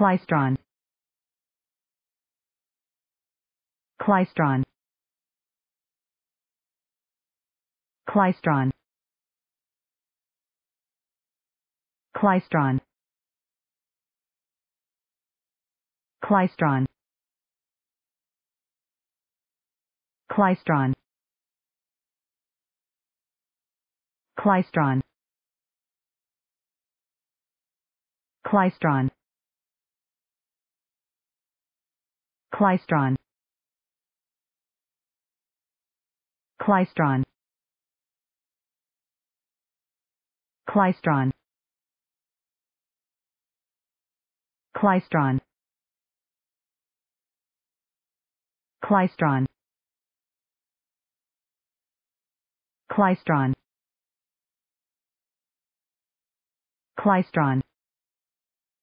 Clystron Clystron Clystron Clystron Clystron Clystron Clystron, Clystron. Clystron Clystron Clystron Clystron Clystron Clystron, Clystron.